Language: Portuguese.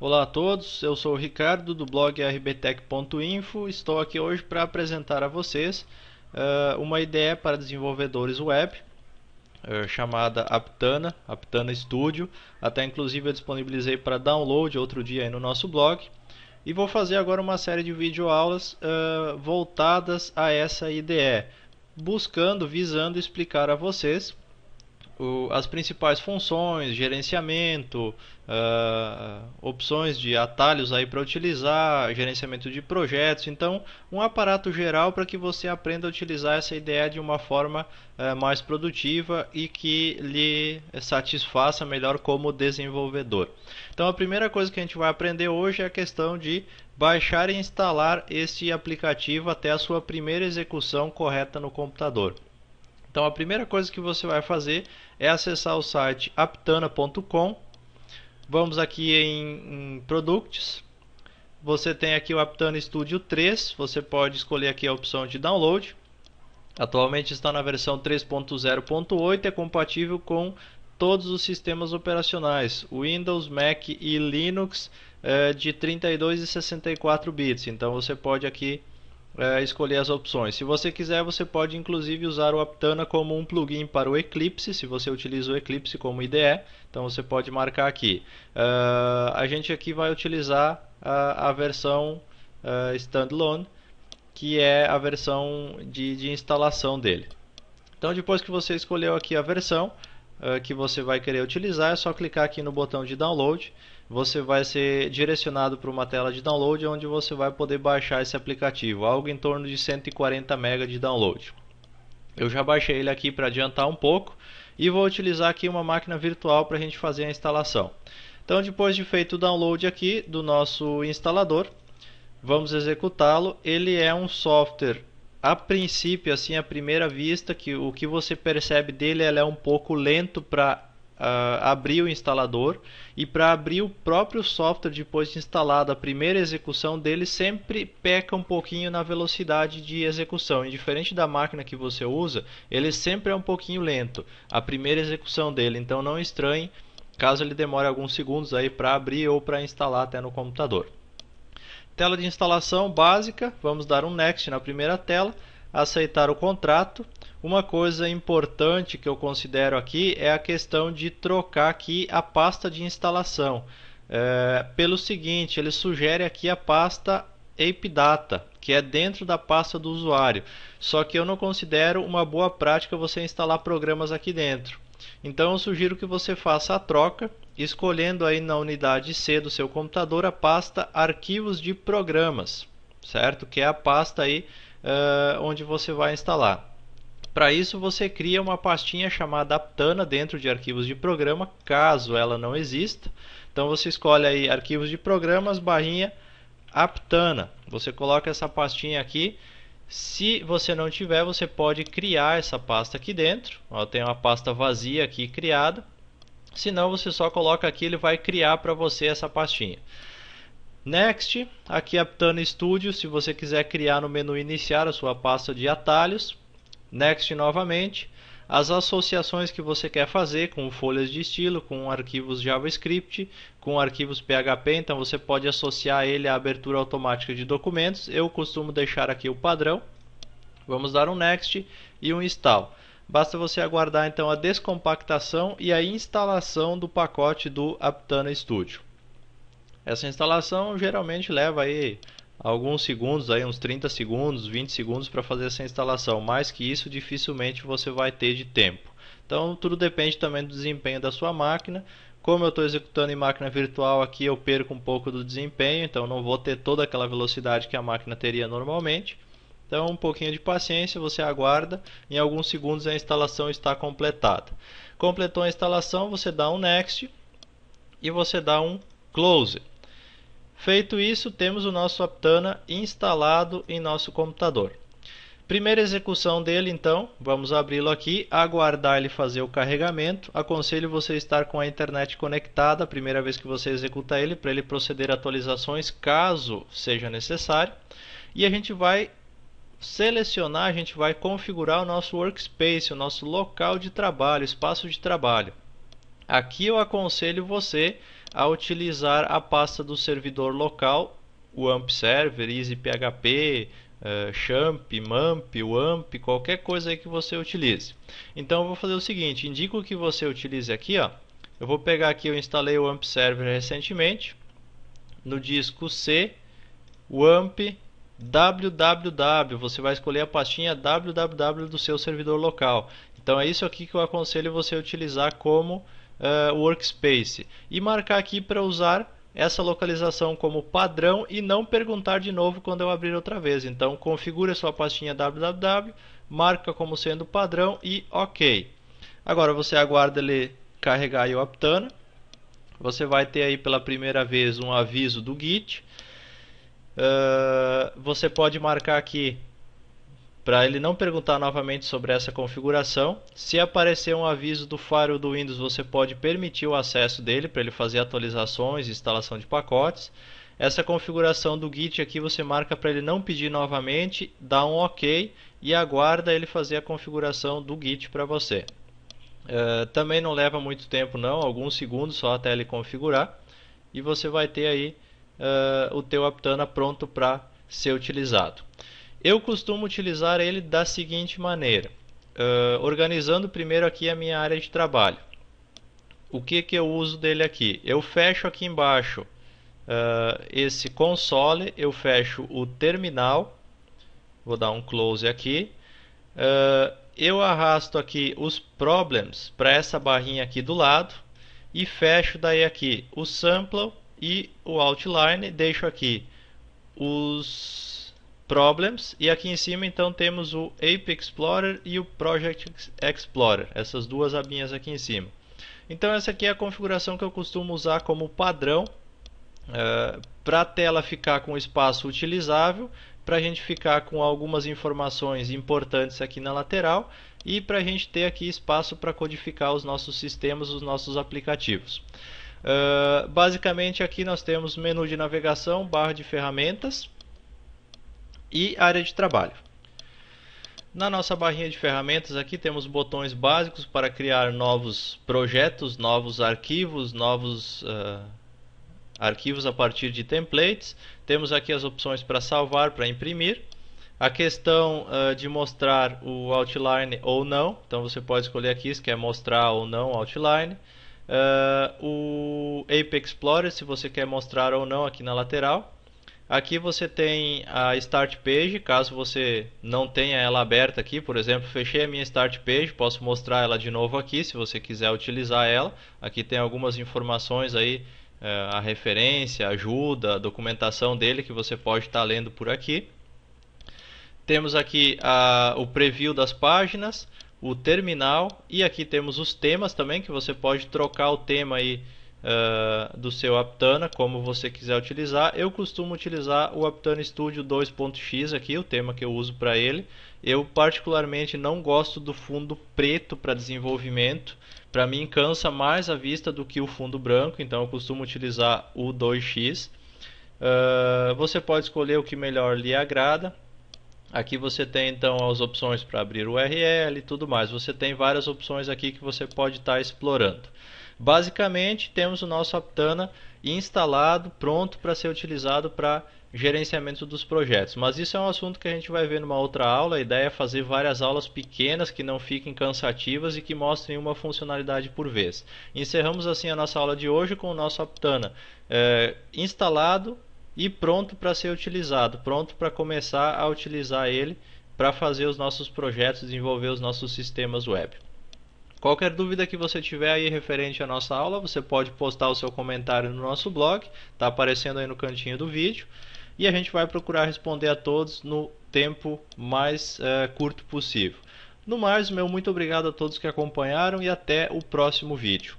Olá a todos, eu sou o Ricardo do blog rbtech.info. Estou aqui hoje para apresentar a vocês uh, uma ideia para desenvolvedores web uh, chamada Aptana, Aptana Studio. Até inclusive eu disponibilizei para download outro dia no nosso blog. E vou fazer agora uma série de videoaulas uh, voltadas a essa IDE, buscando, visando explicar a vocês o, as principais funções, gerenciamento, uh, opções de atalhos aí para utilizar, gerenciamento de projetos. Então, um aparato geral para que você aprenda a utilizar essa ideia de uma forma uh, mais produtiva e que lhe satisfaça melhor como desenvolvedor. Então, a primeira coisa que a gente vai aprender hoje é a questão de baixar e instalar este aplicativo até a sua primeira execução correta no computador. Então a primeira coisa que você vai fazer é acessar o site aptana.com. Vamos aqui em, em Products. Você tem aqui o Aptana Studio 3. Você pode escolher aqui a opção de download. Atualmente está na versão 3.0.8 é compatível com todos os sistemas operacionais, Windows, Mac e Linux eh, de 32 e 64 bits. Então você pode aqui é, escolher as opções. Se você quiser, você pode inclusive usar o Aptana como um plugin para o Eclipse, se você utiliza o Eclipse como IDE, então você pode marcar aqui. Uh, a gente aqui vai utilizar a, a versão uh, standalone, que é a versão de, de instalação dele. Então depois que você escolheu aqui a versão uh, que você vai querer utilizar, é só clicar aqui no botão de download você vai ser direcionado para uma tela de download onde você vai poder baixar esse aplicativo, algo em torno de 140 MB de download. Eu já baixei ele aqui para adiantar um pouco e vou utilizar aqui uma máquina virtual para a gente fazer a instalação. Então depois de feito o download aqui do nosso instalador, vamos executá-lo. Ele é um software a princípio, assim, à primeira vista, que o que você percebe dele é um pouco lento para uh, abrir o instalador e para abrir o próprio software depois de instalado a primeira execução dele sempre peca um pouquinho na velocidade de execução. E diferente da máquina que você usa, ele sempre é um pouquinho lento a primeira execução dele. Então não estranhe caso ele demore alguns segundos aí para abrir ou para instalar até no computador. Tela de instalação básica, vamos dar um next na primeira tela aceitar o contrato. Uma coisa importante que eu considero aqui é a questão de trocar aqui a pasta de instalação. É, pelo seguinte, ele sugere aqui a pasta ApeData, que é dentro da pasta do usuário. Só que eu não considero uma boa prática você instalar programas aqui dentro. Então eu sugiro que você faça a troca, escolhendo aí na unidade C do seu computador a pasta Arquivos de Programas, certo? Que é a pasta aí uh, onde você vai instalar. Para isso, você cria uma pastinha chamada Aptana dentro de arquivos de programa, caso ela não exista. Então você escolhe aí arquivos de programas, barrinha Aptana. Você coloca essa pastinha aqui. Se você não tiver, você pode criar essa pasta aqui dentro. Ó, tem uma pasta vazia aqui criada. Se não, você só coloca aqui, ele vai criar para você essa pastinha. Next, aqui é Aptana Studio, se você quiser criar no menu iniciar a sua pasta de atalhos. Next novamente, as associações que você quer fazer com folhas de estilo, com arquivos JavaScript, com arquivos PHP, então você pode associar ele à abertura automática de documentos. Eu costumo deixar aqui o padrão. Vamos dar um next e um install. Basta você aguardar então a descompactação e a instalação do pacote do Aptana Studio. Essa instalação geralmente leva aí alguns segundos, aí uns 30 segundos, 20 segundos para fazer essa instalação. Mais que isso, dificilmente você vai ter de tempo. Então, tudo depende também do desempenho da sua máquina. Como eu estou executando em máquina virtual aqui, eu perco um pouco do desempenho, então não vou ter toda aquela velocidade que a máquina teria normalmente. Então, um pouquinho de paciência, você aguarda. Em alguns segundos a instalação está completada. Completou a instalação, você dá um Next e você dá um Close. Feito isso, temos o nosso Aptana instalado em nosso computador. Primeira execução dele, então, vamos abri-lo aqui, aguardar ele fazer o carregamento. Aconselho você estar com a internet conectada a primeira vez que você executa ele, para ele proceder a atualizações caso seja necessário. E a gente vai selecionar, a gente vai configurar o nosso workspace, o nosso local de trabalho, espaço de trabalho. Aqui eu aconselho você a utilizar a pasta do servidor local, o AMP Server, EasyPHP, uh, MAMP, eh, WAMP, qualquer coisa que você utilize. Então eu vou fazer o seguinte, indico que você utilize aqui, ó. Eu vou pegar aqui, eu instalei o AMP Server recentemente, no disco C, WAMP, www, você vai escolher a pastinha www do seu servidor local. Então é isso aqui que eu aconselho você utilizar como uh, workspace e marcar aqui para usar essa localização como padrão e não perguntar de novo quando eu abrir outra vez. Então configure a sua pastinha www, marca como sendo padrão e OK. Agora você aguarda ele carregar o Aptana. Você vai ter aí pela primeira vez um aviso do Git. Uh, você pode marcar aqui para ele não perguntar novamente sobre essa configuração. Se aparecer um aviso do firewall do Windows, você pode permitir o acesso dele para ele fazer atualizações e instalação de pacotes. Essa configuração do Git aqui você marca para ele não pedir novamente, dá um OK e aguarda ele fazer a configuração do Git para você. Uh, também não leva muito tempo não, alguns segundos só até ele configurar e você vai ter aí uh, o teu Aptana pronto para ser utilizado. Eu costumo utilizar ele da seguinte maneira, uh, organizando primeiro aqui a minha área de trabalho. O que, que eu uso dele aqui? Eu fecho aqui embaixo uh, esse console, eu fecho o terminal, vou dar um close aqui, uh, eu arrasto aqui os problems para essa barrinha aqui do lado e fecho daí aqui o sample e o outline, deixo aqui os Problems e aqui em cima então temos o Ape Explorer e o Project Explorer, essas duas abinhas aqui em cima. Então essa aqui é a configuração que eu costumo usar como padrão uh, eh, para a tela ficar com espaço utilizável, para a gente ficar com algumas informações importantes aqui na lateral e para a gente ter aqui espaço para codificar os nossos sistemas, os nossos aplicativos. Uh, basicamente aqui nós temos menu de navegação, barra de ferramentas, e área de trabalho. Na nossa barrinha de ferramentas aqui temos botões básicos para criar novos projetos, novos arquivos, novos uh, arquivos a partir de templates. Temos aqui as opções para salvar, para imprimir. A questão uh, de mostrar o outline ou não, então você pode escolher aqui se quer mostrar ou não o outline. Uh, o Ape Explorer, se você quer mostrar ou não aqui na lateral. Aqui você tem a Start Page, caso você não tenha ela aberta aqui, por exemplo, fechei a minha Start Page, posso mostrar ela de novo aqui, se você quiser utilizar ela. Aqui tem algumas informações aí, é, a referência, ajuda, a documentação dele que você pode estar lendo por aqui. Temos aqui a, o preview das páginas, o terminal e aqui temos os temas também, que você pode trocar o tema aí, do seu Aptana, como você quiser utilizar. Eu costumo utilizar o Aptana Studio 2.x aqui, o tema que eu uso para ele. Eu particularmente não gosto do fundo preto para desenvolvimento. Para mim cansa mais a vista do que o fundo branco, então eu costumo utilizar o 2x. Uh, você pode escolher o que melhor lhe agrada. Aqui você tem então as opções para abrir o URL e tudo mais. Você tem várias opções aqui que você pode estar tá explorando. Basicamente, temos o nosso Aptana instalado, pronto para ser utilizado para gerenciamento dos projetos. Mas isso é um assunto que a gente vai ver numa outra aula. A ideia é fazer várias aulas pequenas que não fiquem cansativas e que mostrem uma funcionalidade por vez. Encerramos assim a nossa aula de hoje com o nosso Aptana é, instalado e pronto para ser utilizado, pronto para começar a utilizar ele para fazer os nossos projetos, desenvolver os nossos sistemas web. Qualquer dúvida que você tiver aí referente à nossa aula, você pode postar o seu comentário no nosso blog, está aparecendo aí no cantinho do vídeo, e a gente vai procurar responder a todos no tempo mais é, curto possível. No mais, meu muito obrigado a todos que acompanharam e até o próximo vídeo.